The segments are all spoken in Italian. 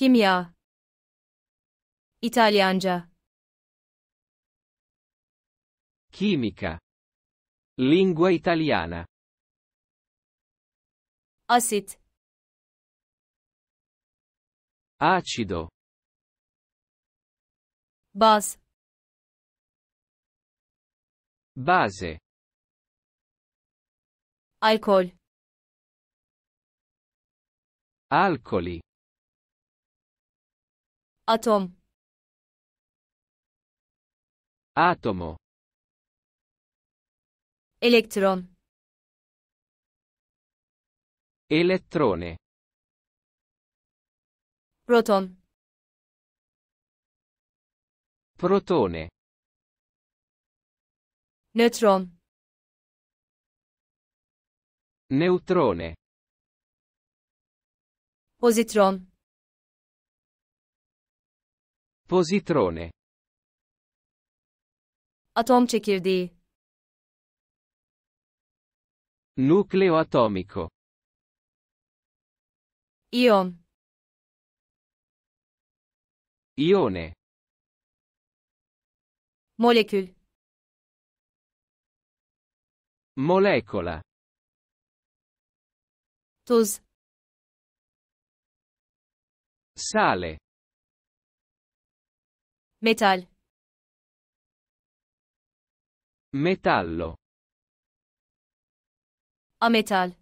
Kimya İtalyanca Chimica Lingua italiana Asit Acido Bas Base Alcol Alcoli Atom. Atomo. Elektron. Elettrone. Proton. Protone. Neutron. Neutrone. Positron. Positrone. Atom çekirdeği. Nucleo atomico. Ion. Ione. Molekül. Molecola. Tuz. Sale. Metal. Metallo. A metal.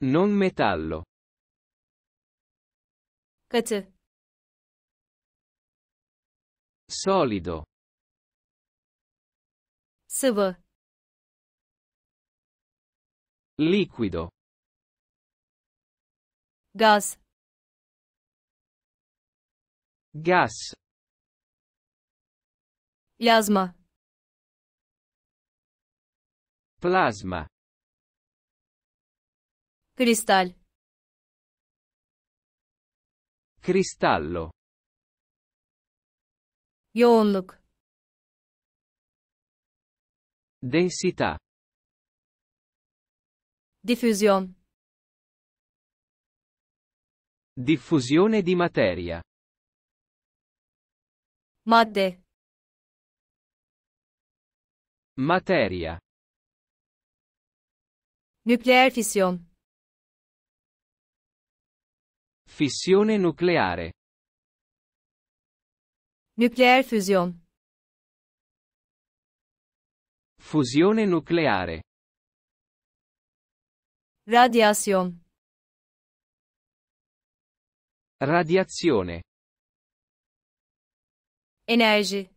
Non metallo. Katı. Solido. Sivo. Liquido. Gas. Gas. Yazma. Plasma. Cristal. Cristallo. Yoğunluk. Densità. Diffusione. Diffusione di materia. Madde. Materia. Nükleer fission. Fissione nucleare. Nuclear fusion. Fusione nucleare. Radiazione. Radiazione. Enerji.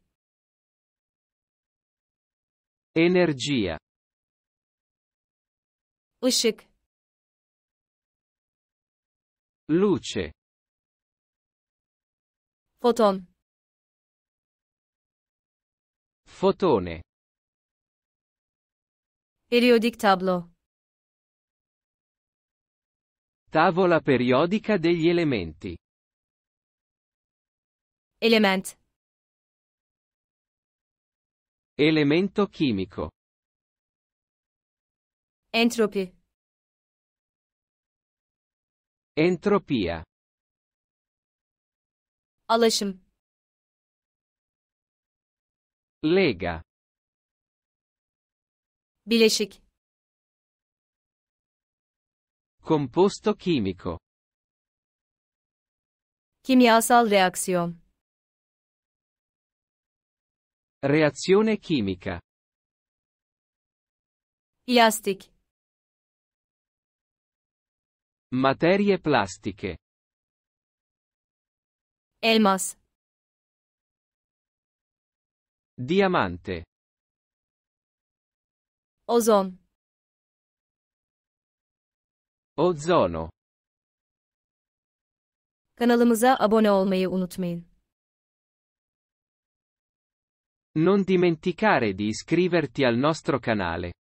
Energia. Işık. Luce. Foton. Fotone. Periodic tablo. Tavola periodica degli elementi. Element. Elemento chimico. Entropi. Entropia. Alaşım. Lega. Bileşik. Composto chimico. Kimyasal reaksiyon. Reazione chimica. Yastik. Materie plastiche. Elmas. Diamante. Ozon. Ozono. Kanalımıza abone olmayı unutmayın. Non dimenticare di iscriverti al nostro canale.